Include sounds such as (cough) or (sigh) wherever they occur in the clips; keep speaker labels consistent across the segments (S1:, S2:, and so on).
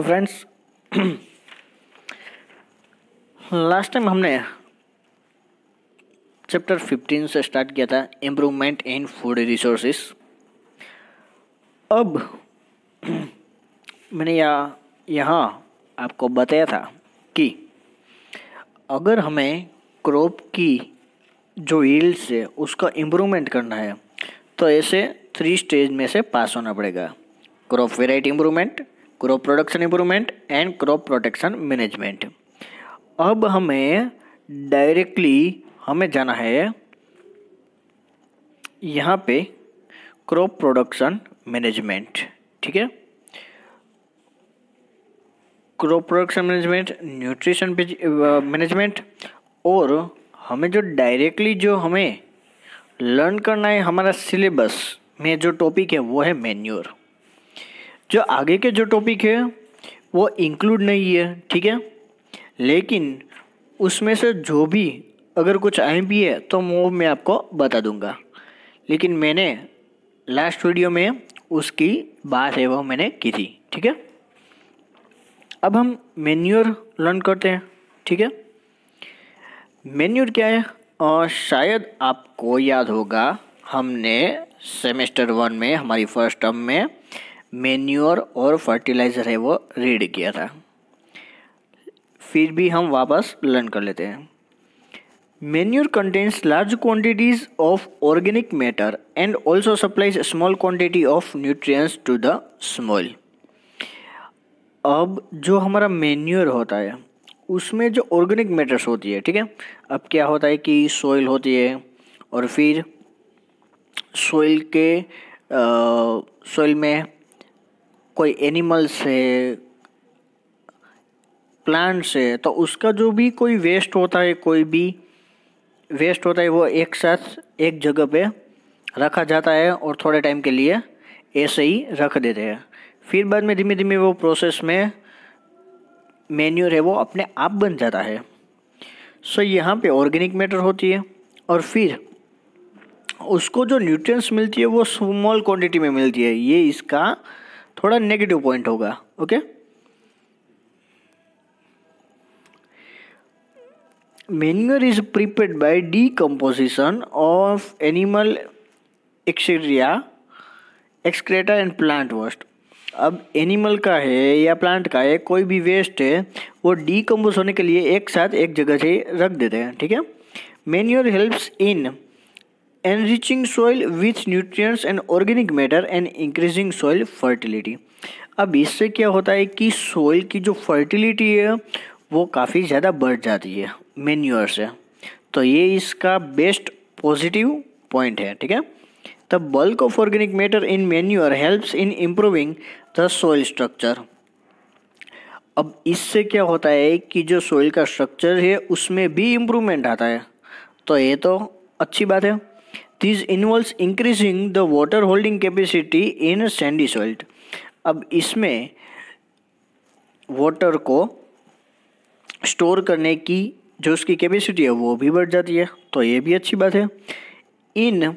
S1: Hello friends last time हमने chapter 15 से start किया था इम्प्रूवमेंट इन फूड रिसोर्सेस अब मैंने यहाँ यहाँ आपको बताया था कि अगर हमें क्रॉप की जो यील्ड्स है उसका इम्प्रूवमेंट करना है तो ऐसे थ्री स्टेज में से पास होना पड़ेगा crop variety improvement crop production improvement and crop protection management अब हमें डायरेक्टली हमें जाना है यहाँ पे क्रॉप प्रोडक्शन मैनेजमेंट ठीक है crop production management nutrition management और हमें जो डायरेक्टली जो हमें लर्न करना है हमारा सिलेबस में जो टॉपिक है वो है मैन्योर जो आगे के जो टॉपिक है वो इंक्लूड नहीं है ठीक है लेकिन उसमें से जो भी अगर कुछ आए भी है तो वो मैं आपको बता दूंगा लेकिन मैंने लास्ट वीडियो में उसकी बात है वो मैंने की थी ठीक है अब हम मेन्यूर लर्न करते हैं ठीक है मेन्यूर क्या है और शायद आपको याद होगा हमने सेमेस्टर वन में हमारी फर्स्ट टर्म में मेन्योर और फर्टिलाइज़र है वो रीड किया था फिर भी हम वापस लर्न कर लेते हैं manure contents large quantities of organic matter and also supplies small quantity of nutrients to the small अब जो हमारा मेन्यूर होता है उसमें जो ऑर्गेनिक मैटर्स होती है ठीक है अब क्या होता है कि सोइल होती है और फिर सोइल के सोइल में कोई एनिमल्स है प्लांट्स है तो उसका जो भी कोई वेस्ट होता है कोई भी वेस्ट होता है वो एक साथ एक जगह पे रखा जाता है और थोड़े टाइम के लिए ऐसे ही रख देते हैं फिर बाद में धीमे धीमे वो प्रोसेस में मेन्यूर है वो अपने आप बन जाता है सो so, यहाँ पे ऑर्गेनिक मैटर होती है और फिर उसको जो न्यूट्रिएंट्स मिलती है वो स्मॉल क्वांटिटी में मिलती है ये इसका थोड़ा नेगेटिव पॉइंट होगा okay manure is prepared by decomposition of animal excreta excreta and plant waste अब एनिमल का है या प्लांट का है कोई भी वेस्ट है वो डीकम्पोज होने के लिए एक साथ एक जगह से रख देते हैं ठीक है manure helps in enriching soil with nutrients and organic matter and increasing soil fertility अब इससे क्या होता है कि सॉइल की जो फर्टिलिटी है वो काफ़ी ज़्यादा बढ़ जाती है मेन्योर से तो ये इसका बेस्ट पॉजिटिव पॉइंट है ठीक है the bulk of organic matter in manure helps in improving the soil structure अब इससे क्या होता है कि जो सॉइल का स्ट्रक्चर है उसमें भी इम्प्रूवमेंट आता है तो ये तो अच्छी बात है this involve increasing the water holding capacity in sandy soils अब इसमें वाटर को स्टोर करने की जो उसकी कैपेसिटी है वो भी बढ़ जाती है तो ये भी अच्छी बात है in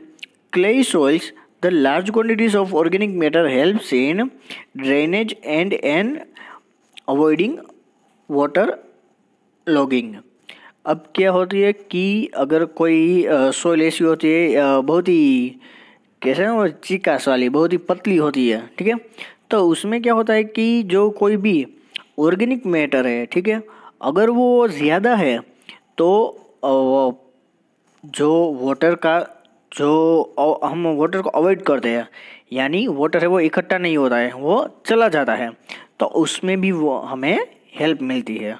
S1: clay soils the large quantities of organic matter helps in drainage and in avoiding water logging अब क्या होती है कि अगर कोई सोइल ऐसी होती है बहुत ही कैसे ना चिकास वाली बहुत ही पतली होती है ठीक है तो उसमें क्या होता है कि जो कोई भी ऑर्गेनिक मैटर है ठीक है अगर वो ज़्यादा है तो जो वाटर का जो हम वाटर को अवॉइड करते हैं यानी वाटर है वो इकट्ठा नहीं होता है वो चला जाता है तो उसमें भी वो हमें हेल्प मिलती है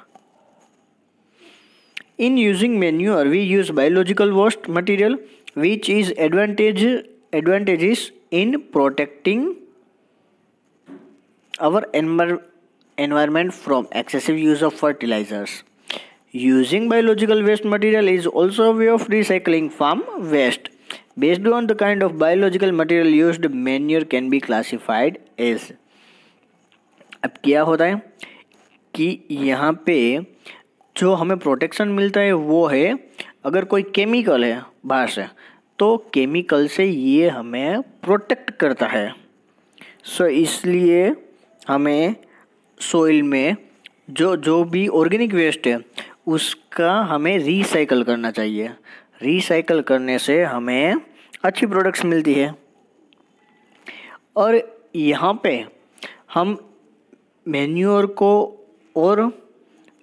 S1: In using manure, we use biological waste material, which is advantage advantages in protecting our env environment from excessive use of fertilizers. Using biological waste material is also a way of recycling farm waste. Based on the kind of biological material used, manure can be classified as अब क्या होता है कि यहाँ पे जो हमें protection मिलता है वो है अगर कोई केमिकल है बाहर से तो केमिकल से ये हमें प्रोटेक्ट करता है सो इसलिए हमें सोइल में जो जो भी ऑर्गेनिक वेस्ट है उसका हमें रिसाइकल करना चाहिए रिसाइकल करने से हमें अच्छी प्रोडक्ट्स मिलती है और यहाँ पे हम मैन्योर को और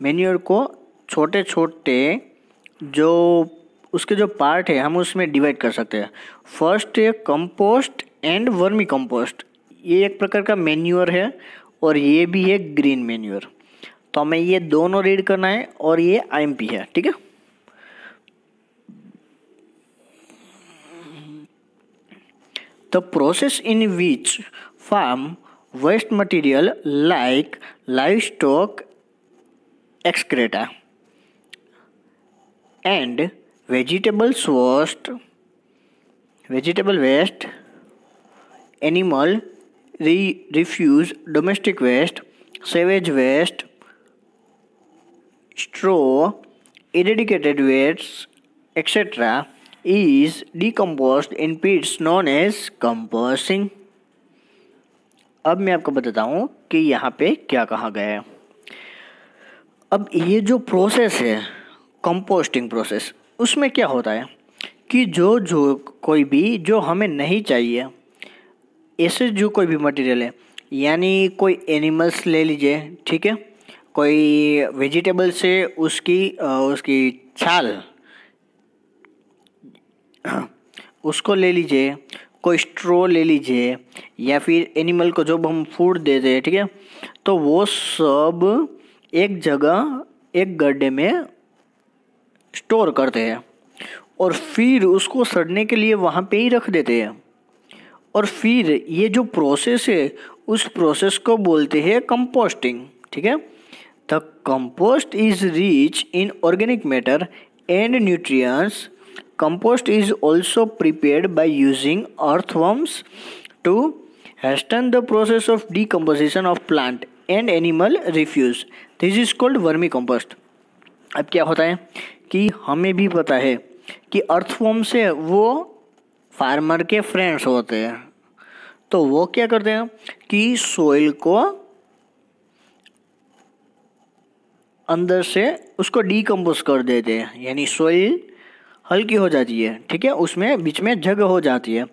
S1: मैन्योर को छोटे छोटे जो उसके जो पार्ट है हम उसमें डिवाइड कर सकते हैं फर्स्ट है कंपोस्ट एंड वर्मी कंपोस्ट ये एक प्रकार का मेन्यूअर है और ये भी है ग्रीन मेन्यूअर तो हमें ये दोनों रीड करना है और ये आईएमपी है ठीक है the process in which farm waste material like livestock excreta and vegetables waste vegetable waste animal re refuse domestic waste sewage waste straw eradicated waste etcetera is decompose in pits known as composting अब मैं आपको बताता हूँ कि यहाँ पे क्या कहा गया है अब ये जो प्रोसेस है कंपोस्टिंग प्रोसेस उसमें क्या होता है कि जो जो कोई भी जो हमें नहीं चाहिए ऐसे जो कोई भी मटेरियल है यानी कोई एनिमल्स ले लीजिए ठीक है कोई वेजिटेबल से उसकी उसकी छाल उसको ले लीजिए कोई स्ट्रो ले लीजिए या फिर एनिमल को जब हम फूड देते हैं ठीक है तो वो सब एक जगह एक गड्ढे में स्टोर करते हैं और फिर उसको सड़ने के लिए वहाँ पे ही रख देते हैं और फिर ये जो प्रोसेस है उस प्रोसेस को बोलते हैं कंपोस्टिंग ठीक है the compost is rich in organic matter and nutrients compost is also prepared by using earthworms to hasten the process of decomposition of plant and animal refuse this is called vermicompost अब क्या होता है कि हमें भी पता है कि फॉर्म से वो फार्मर के फ्रेंड्स होते हैं तो वो क्या करते हैं कि सोइल को अंदर से उसको डीकम्पोज कर देते हैं यानी सोइल हल्की हो जाती है ठीक है उसमें बीच में जगह हो जाती है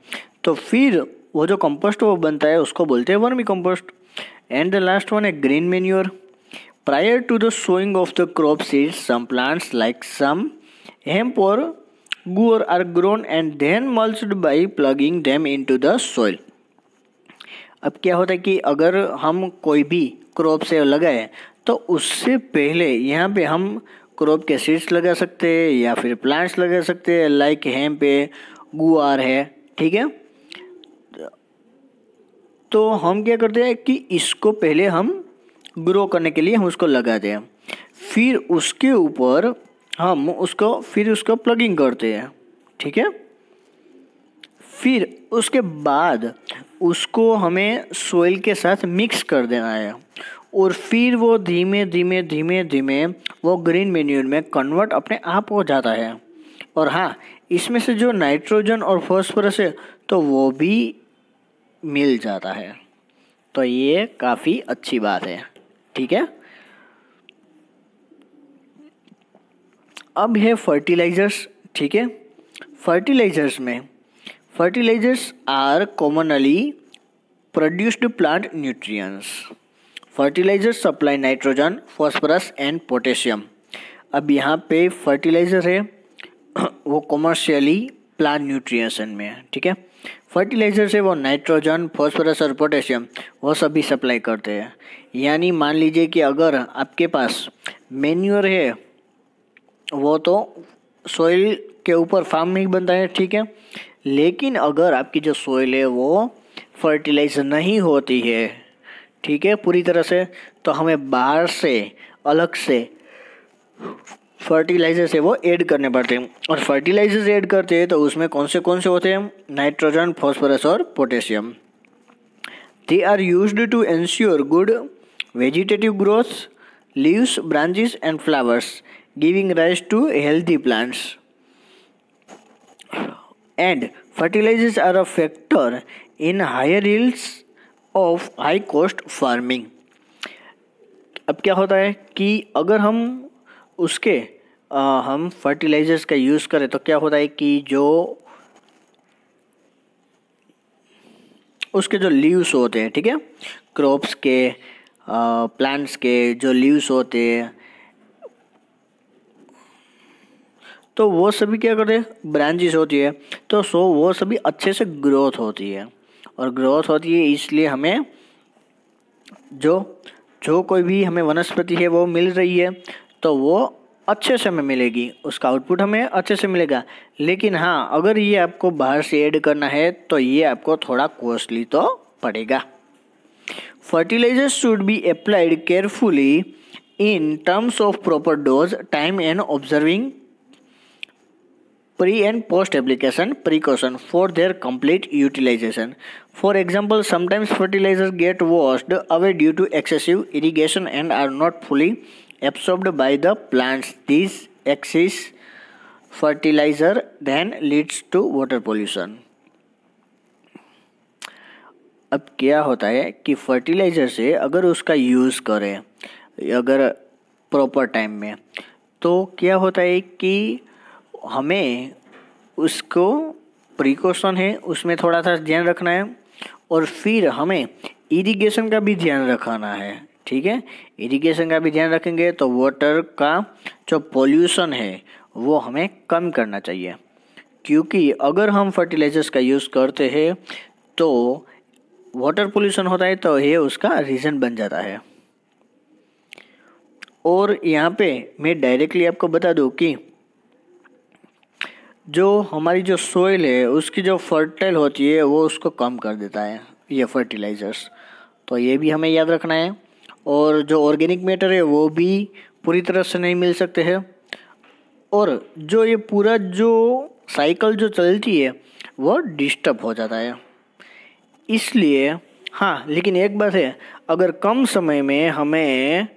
S1: तो फिर वो जो कंपोस्ट वो बनता है उसको बोलते हैं vermicompost and the last one है green manure Prior to the sowing of the crop seeds, some plants like some hemp orgur are grown and then mulched by plugging them into the soil. अब क्या होता है कि अगर हम कोई भी क्रॉप से लगाए तो उससे पहले यहाँ पे हम क्रॉप के सीड्स लगा सकते हैं या फिर प्लांट्स लगा सकते हैं लाइक हेम्प है गुआर है ठीक है तो हम क्या करते हैं कि इसको पहले हम ग्रो करने के लिए हम उसको लगा दें फिर उसके ऊपर हम उसको फिर उसको प्लगिंग करते हैं ठीक है फिर उसके बाद उसको हमें सोइल के साथ मिक्स कर देना है और फिर वो धीमे धीमे धीमे धीमे वो ग्रीन मेन्यूर में कन्वर्ट अपने आप हो जाता है और हाँ इसमें से जो नाइट्रोजन और फॉस्फोरस है तो वो भी मिल जाता है तो ये काफ़ी अच्छी बात है ठीक है अब है फर्टिलाइजर्स ठीक है फर्टिलाइजर्स में fertilisers are commonly produced plant nutrients fertilisers supply nitrogen phosphorus and potassium अब यहाँ पे फर्टिलाइज़र है (clears throat) वो कॉमर्शियली प्लांट न्यूट्रिएशन में है ठीक है फर्टिलाइजर से वो नाइट्रोजन फॉस्फोरस और पोटेशियम वो सभी सप्लाई करते हैं यानी मान लीजिए कि अगर आपके पास मेन्यूर है वो तो सोइल के ऊपर फार्म नहीं बनता है ठीक है लेकिन अगर आपकी जो सोइल है वो फर्टिलाइज नहीं होती है ठीक है पूरी तरह से तो हमें बाहर से अलग से फर्टिलाइजर्स है वो ऐड करने पड़ते हैं और फर्टिलाइजर्स ऐड करते हैं तो उसमें कौन से कौन से होते हैं नाइट्रोजन फॉस्फोरस और potassium they are used to ensure good vegetative growth leaves branches and flowers giving rise to healthy plants and fertilisers are a factor in higher hills of high cost farming अब क्या होता है कि अगर हम उसके आ, हम फर्टिलाइज़र्स का यूज़ करें तो क्या होता है कि जो उसके जो लीव्स होते हैं ठीक है क्रॉप्स के प्लांट्स के जो लीव्स होते हैं तो वो सभी क्या करते हैं ब्रांचेस होती है तो सो वो सभी अच्छे से ग्रोथ होती है और ग्रोथ होती है इसलिए हमें जो जो कोई भी हमें वनस्पति है वो मिल रही है तो वो अच्छे से हमें मिलेगी उसका आउटपुट हमें अच्छे से मिलेगा लेकिन हाँ अगर ये आपको बाहर से ऐड करना है तो ये आपको थोड़ा कॉस्टली तो पड़ेगा fertiliser should be applied carefully in terms of proper dose time and observing pre and post application precaution for their complete utilisation for example sometimes fertiliser get washed away due to excessive irrigation and are not fully absorbed by the plants this excess fertilizer then leads to water pollution अब क्या होता है कि fertiliser से अगर उसका use करें अगर प्रॉपर टाइम में तो क्या होता है कि हमें उसको प्रिकॉशन है उसमें थोड़ा सा ध्यान रखना है और फिर हमें इरिगेशन का भी ध्यान रखना है ठीक है इरिगेशन का भी ध्यान रखेंगे तो वाटर का जो पोल्यूशन है वो हमें कम करना चाहिए क्योंकि अगर हम फर्टिलाइजर्स का यूज़ करते हैं तो वाटर पोल्यूशन होता है तो ये उसका रीज़न बन जाता है और यहाँ पे मैं डायरेक्टली आपको बता दूँ कि जो हमारी जो सोइल है उसकी जो फर्टाइल होती है वो उसको कम कर देता है ये फर्टिलाइज़र्स तो ये भी हमें याद रखना है और जो ऑर्गेनिक मैटर है वो भी पूरी तरह से नहीं मिल सकते हैं और जो ये पूरा जो साइकिल जो चलती है वो डिस्टर्ब हो जाता है इसलिए हाँ लेकिन एक बात है अगर कम समय में हमें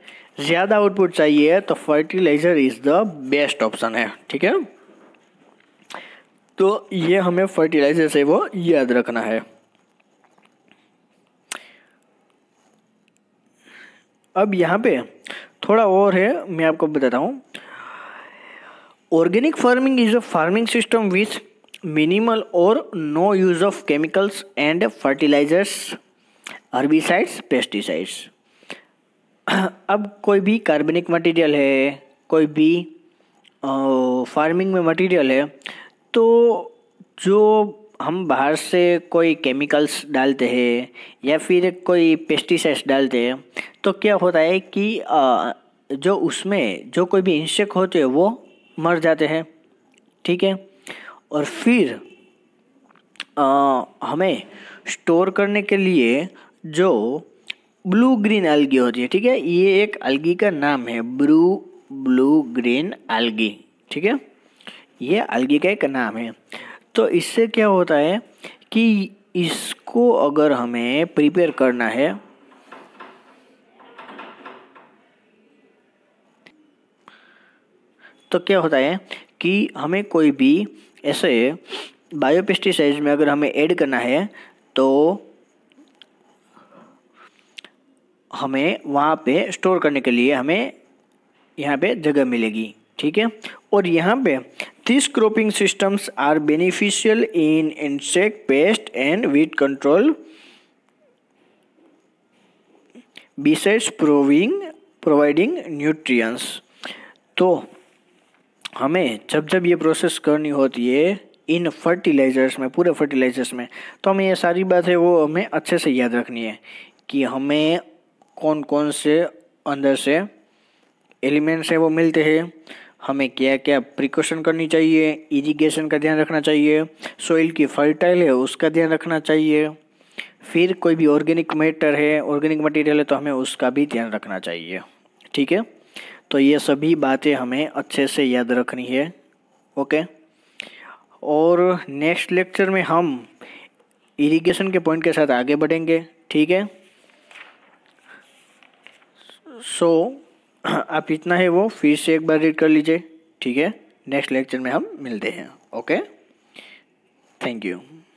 S1: ज़्यादा आउटपुट चाहिए तो fertiliser is the best option है ठीक है तो ये हमें फर्टिलाइज़र से वो याद रखना है अब यहाँ पे थोड़ा और है मैं आपको बताता हूँ organic farming is a farming system with minimal और no use of chemicals and fertilisers herbicides pesticides अब कोई भी कार्बनिक मटेरियल है कोई भी फार्मिंग में मटेरियल है तो जो हम बाहर से कोई केमिकल्स डालते हैं या फिर कोई पेस्टिसाइड्स डालते हैं तो क्या होता है कि जो उसमें जो कोई भी इंसेक्ट होते हैं वो मर जाते हैं ठीक है और फिर आ, हमें स्टोर करने के लिए जो ब्लू ग्रीन अलगी होती है ठीक है ये एक अलगी का नाम है ब्लू ब्लू ग्रीन अलगी ठीक है ये अलगी का एक नाम है तो इससे क्या होता है कि इसको अगर हमें प्रिपेयर करना है तो क्या होता है कि हमें कोई भी ऐसे बायोपेस्टिसाइड में अगर हमें ऐड करना है तो हमें वहाँ पे स्टोर करने के लिए हमें यहाँ पे जगह मिलेगी ठीक है और यहाँ पे this cropping systems are beneficial in insect pest and weed control besides proving providing nutrient तो हमें जब जब ये प्रोसेस करनी होती है इन फर्टिलाइज़र्स में पूरे फर्टिलाइज़र्स में तो हमें ये सारी बात है वो हमें अच्छे से याद रखनी है कि हमें कौन कौन से अंदर से एलिमेंट्स हैं वो मिलते हैं हमें क्या क्या प्रिकॉशन करनी चाहिए इरिगेशन का ध्यान रखना चाहिए सोइल की फर्टाइल है उसका ध्यान रखना चाहिए फिर कोई भी ऑर्गेनिक मैटर है ऑर्गेनिक मटेरियल है तो हमें उसका भी ध्यान रखना चाहिए ठीक है तो ये सभी बातें हमें अच्छे से याद रखनी है ओके और नेक्स्ट लेक्चर में हम इरिगेशन के पॉइंट के साथ आगे बढ़ेंगे ठीक है सो (clears throat) आप इतना है वो फिर से एक बार रीड कर लीजिए ठीक है नेक्स्ट लेक्चर में हम मिलते हैं ओके थैंक यू